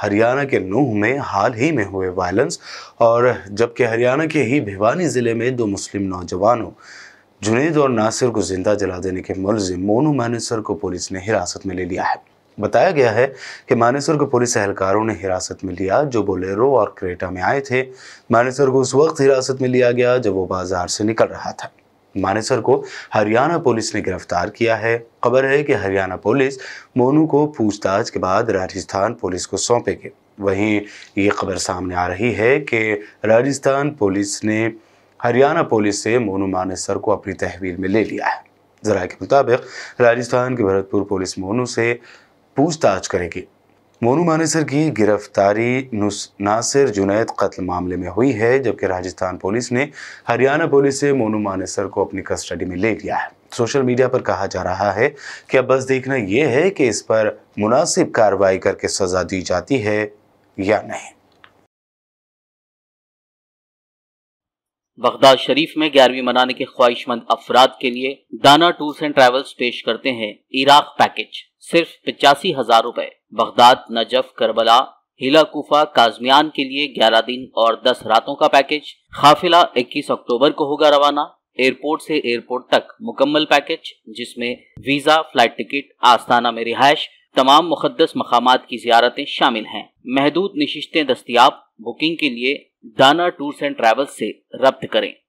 हरियाणा के नूह में हाल ही में हुए वायलेंस और जबकि हरियाणा के ही भिवानी ज़िले में दो मुस्लिम नौजवानों जुनेद और नासिर को जिंदा जला देने के मुलजिम मोनू मानेसर को पुलिस ने हिरासत में ले लिया है बताया गया है कि मानेसर को पुलिस एहलकारों ने हिरासत में लिया जो बोलेरो और क्रेटा में आए थे मानेसर को उस वक्त हिरासत में लिया गया जब वो बाजार से निकल रहा था मानेसर को हरियाणा पुलिस ने गिरफ्तार किया है खबर है कि हरियाणा पुलिस मोनू को पूछताछ के बाद राजस्थान पुलिस को सौंपेगी वहीं ये खबर सामने आ रही है कि राजस्थान पुलिस ने हरियाणा पुलिस से मोनू मानेसर को अपनी तहवील में ले लिया है जरा के मुताबिक राजस्थान की भरतपुर पुलिस मोनू से पूछताछ करेगी मोनू मानेसर की गिरफ्तारी नासिर जुनैद कत्ल मामले में हुई है जबकि राजस्थान पुलिस ने हरियाणा पुलिस से मोनू मानेसर को अपनी कस्टडी में ले लिया है सोशल मीडिया पर कहा जा रहा है कि अब बस देखना यह है कि इस पर मुनासिब कार्रवाई करके सजा दी जाती है या नहीं बगदाद शरीफ में ग्यारहवीं मनाने के ख्वाहिशमंद अफराद के लिए दाना टूर्स एंड ट्रैवल्स पेश करते हैं इराक पैकेज सिर्फ पिचासी हजार रुपए बगदाद नजफ करबला हिला कुफा काजमियान के लिए 11 दिन और 10 रातों का पैकेज खाफिला 21 अक्टूबर को होगा रवाना एयरपोर्ट से एयरपोर्ट तक मुकम्मल पैकेज जिसमें वीजा फ्लाइट टिकट आस्थाना में रिहायश तमाम मुकदस मकाम की जियारतें शामिल हैं महदूद नशितें दस्तियाब बुकिंग के लिए दाना टूर्स एंड ट्रेवल्स से रब्त करें